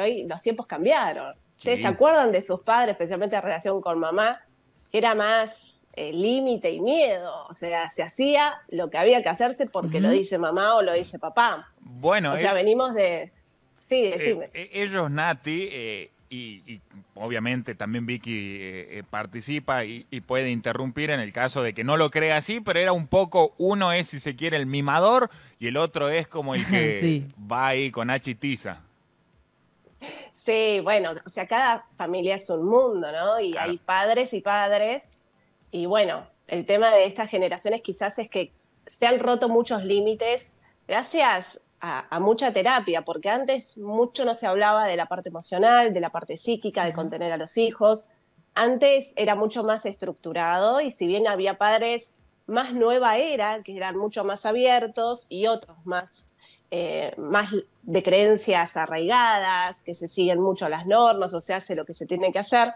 hoy los tiempos cambiaron. ¿Ustedes se acuerdan de sus padres, especialmente en relación con mamá, que era más eh, límite y miedo? O sea, se hacía lo que había que hacerse porque lo dice mamá o lo dice papá. Bueno. O sea, eh, venimos de... Sí, eh, decime. ellos, Nati, y, obviamente también Vicky participa y, puede interrumpir en el caso de que no lo crea así, pero era un poco, uno es si se quiere el mimador y el otro es como el que va ahí con H y Sí, bueno, o sea, cada familia es un mundo, ¿no? Y hay padres y padres. Y bueno, el tema de estas generaciones quizás es que se han roto muchos límites gracias a, mucha terapia, porque antes mucho no se hablaba de la parte emocional, de la parte psíquica, de contener a los hijos. Antes era mucho más estructurado y si bien había padres más nueva era, que eran mucho más abiertos y otros más eh, más de creencias arraigadas, que se siguen mucho las normas o se hace lo que se tiene que hacer.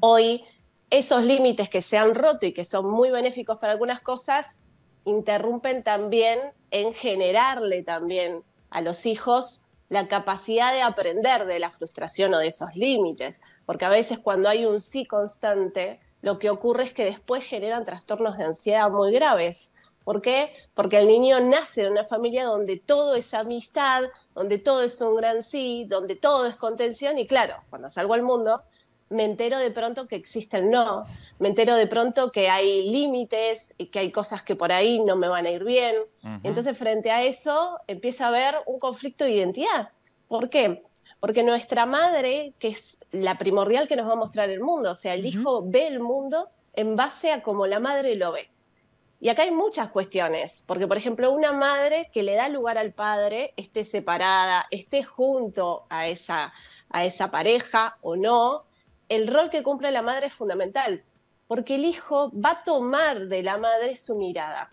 Hoy, esos límites que se han roto y que son muy benéficos para algunas cosas, interrumpen también en generarle también a los hijos la capacidad de aprender de la frustración o de esos límites, porque a veces cuando hay un sí constante, lo que ocurre es que después generan trastornos de ansiedad muy graves, ¿Por qué? Porque el niño nace en una familia donde todo es amistad, donde todo es un gran sí, donde todo es contención y claro, cuando salgo al mundo me entero de pronto que existen no, me entero de pronto que hay límites y que hay cosas que por ahí no me van a ir bien. Entonces frente a eso empieza a haber un conflicto de identidad. ¿Por qué? Porque nuestra madre, que es la primordial que nos va a mostrar el mundo, o sea, el hijo ve el mundo en base a cómo la madre lo ve. Y acá hay muchas cuestiones, porque por ejemplo una madre que le da lugar al padre, esté separada, esté junto a esa, a esa pareja o no, el rol que cumple la madre es fundamental, porque el hijo va a tomar de la madre su mirada.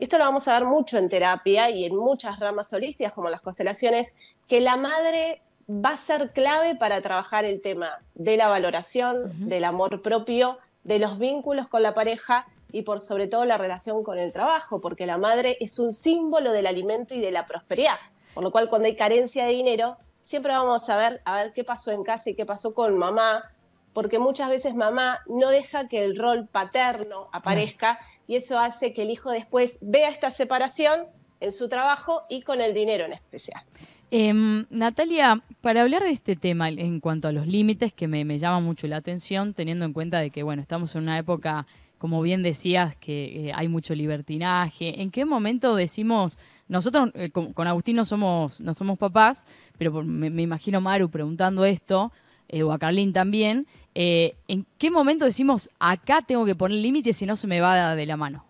Esto lo vamos a ver mucho en terapia y en muchas ramas holísticas como las constelaciones, que la madre va a ser clave para trabajar el tema de la valoración, del amor propio, de los vínculos con la pareja y por sobre todo la relación con el trabajo, porque la madre es un símbolo del alimento y de la prosperidad. Por lo cual, cuando hay carencia de dinero, siempre vamos a ver, a ver qué pasó en casa y qué pasó con mamá, porque muchas veces mamá no deja que el rol paterno aparezca y eso hace que el hijo después vea esta separación en su trabajo y con el dinero en especial. Em, Natalia, para hablar de este tema en cuanto a los límites, que me, llama mucho la atención, teniendo en cuenta de que, bueno, estamos en una época, como bien decías, que eh, hay mucho libertinaje. ¿En qué momento decimos, nosotros eh, con, Agustín no somos, no somos papás, pero me, me, imagino Maru preguntando esto, eh, o a Carlín también, ¿en qué momento decimos, acá tengo que poner límites si no se me va de la mano?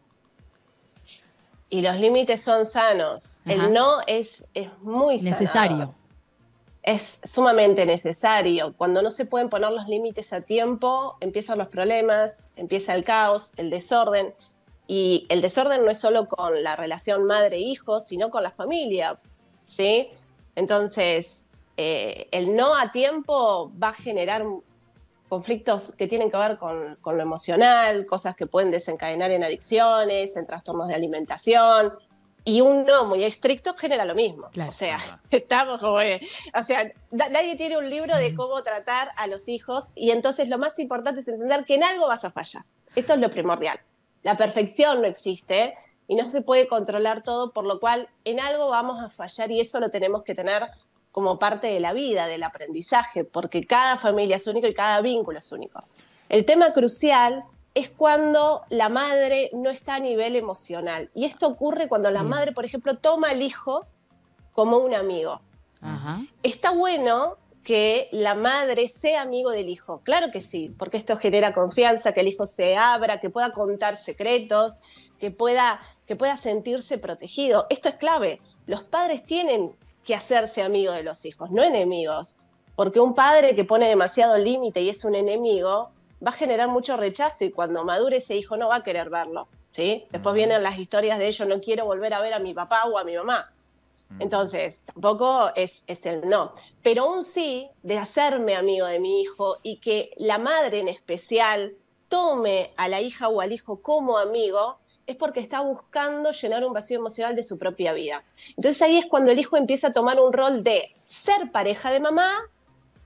y los límites son sanos. El no es, es muy necesario. Es sumamente necesario. Cuando no se pueden poner los límites a tiempo, empiezan los problemas, empieza el caos, el desorden. Y el desorden no es solo con la relación madre-hijo, sino con la familia. ¿sí? Entonces, eh, el no a tiempo va a generar conflictos que tienen que ver con, lo emocional, cosas que pueden desencadenar en adicciones, en trastornos de alimentación. Y un no muy estricto genera lo mismo. o sea, estamos como. o sea, nadie tiene un libro de cómo tratar a los hijos. Y entonces lo más importante es entender que en algo vas a fallar. Esto es lo primordial. La perfección no existe y no se puede controlar todo, por lo cual en algo vamos a fallar y eso lo tenemos que tener como parte de la vida, del aprendizaje, porque cada familia es única y cada vínculo es único. El tema crucial es cuando la madre no está a nivel emocional. Y esto ocurre cuando la mm. madre, por ejemplo, toma al hijo como un amigo. Está bueno que la madre sea amigo del hijo. Claro que sí, porque esto genera confianza, que el hijo se abra, que pueda contar secretos, que pueda, que pueda sentirse protegido. Esto es clave. Los padres tienen que hacerse amigo de los hijos, no enemigos. Porque un padre que pone demasiado límite y es un enemigo, va a generar mucho rechazo y cuando madure ese hijo no va a querer verlo. ¿sí? Después mm. vienen las historias de ellos, no quiero volver a ver a mi papá o a mi mamá. Mm. Entonces, tampoco es, es el no. Pero un sí de hacerme amigo de mi hijo y que la madre en especial tome a la hija o al hijo como amigo, es porque está buscando llenar un vacío emocional de su propia vida. Entonces ahí es cuando el hijo empieza a tomar un rol de ser pareja de mamá,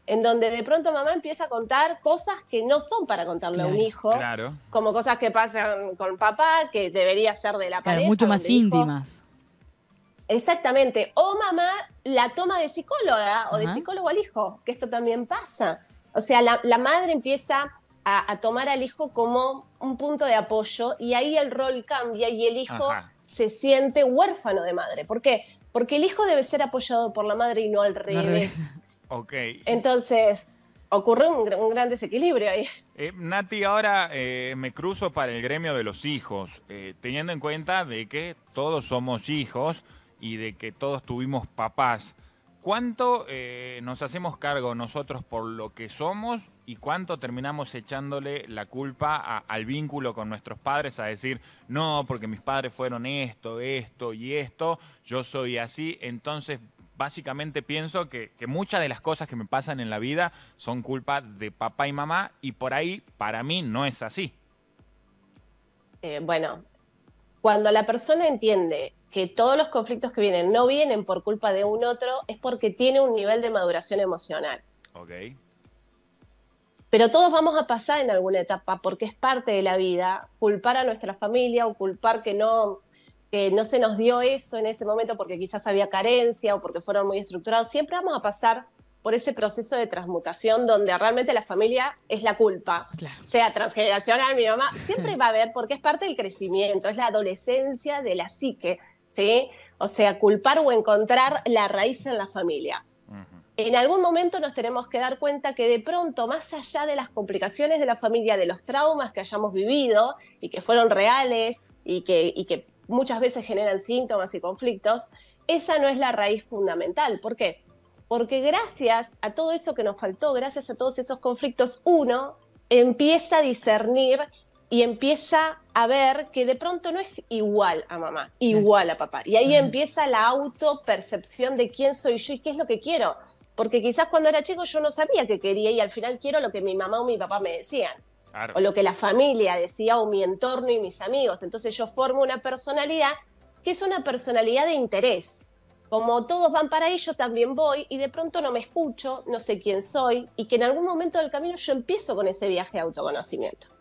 en donde de pronto mamá empieza a contar cosas que no son para contarle a un hijo, claro. como cosas que pasan con papá, que debería ser de la claro, pareja. Mucho más íntimas. Exactamente. O mamá la toma de psicóloga o de psicólogo al hijo, que esto también pasa. O sea, la madre empieza a, tomar al hijo como un punto de apoyo y ahí el rol cambia y el hijo se siente huérfano de madre. ¿Por qué? Porque el hijo debe ser apoyado por la madre y no al revés. ok. Entonces, ocurre un, gran desequilibrio ahí. Eh, Nati, ahora eh, me cruzo para el gremio de los hijos, eh, teniendo en cuenta de que todos somos hijos y de que todos tuvimos papás. ¿Cuánto eh, nos hacemos cargo nosotros por lo que somos y cuánto terminamos echándole la culpa al vínculo con nuestros padres a decir, no, porque mis padres fueron esto, esto y esto, yo soy así, entonces básicamente pienso que, muchas de las cosas que me pasan en la vida son culpa de papá y mamá y por ahí para mí no es así. Eh, bueno, cuando la persona entiende que todos los conflictos que vienen no vienen por culpa de un otro, es porque tiene un nivel de maduración emocional. Ok. Pero todos vamos a pasar en alguna etapa, porque es parte de la vida, culpar a nuestra familia o culpar que no, que no se nos dio eso en ese momento porque quizás había carencia o porque fueron muy estructurados. Siempre vamos a pasar por ese proceso de transmutación donde realmente la familia es la culpa, claro. sea transgeneracional, mi mamá, siempre va a haber, porque es parte del crecimiento, es la adolescencia de la psique. O sea, culpar o encontrar la raíz en la familia. En algún momento nos tenemos que dar cuenta que de pronto, más allá de las complicaciones de la familia, de los traumas que hayamos vivido y que fueron reales y que, y que muchas veces generan síntomas y conflictos, esa no es la raíz fundamental. ¿Por qué? Porque gracias a todo eso que nos faltó, gracias a todos esos conflictos, uno empieza a discernir y empieza a ver que de pronto no es igual a mamá, igual a papá. Y ahí empieza la autopercepción de quién soy yo y qué es lo que quiero. Porque quizás cuando era chico yo no sabía qué quería y al final quiero lo que mi mamá o mi papá me decían. O lo que la familia decía o mi entorno y mis amigos. Entonces yo formo una personalidad que es una personalidad de interés. Como todos van para ahí, yo también voy y de pronto no me escucho, no sé quién soy y que en algún momento del camino yo empiezo con ese viaje de autoconocimiento.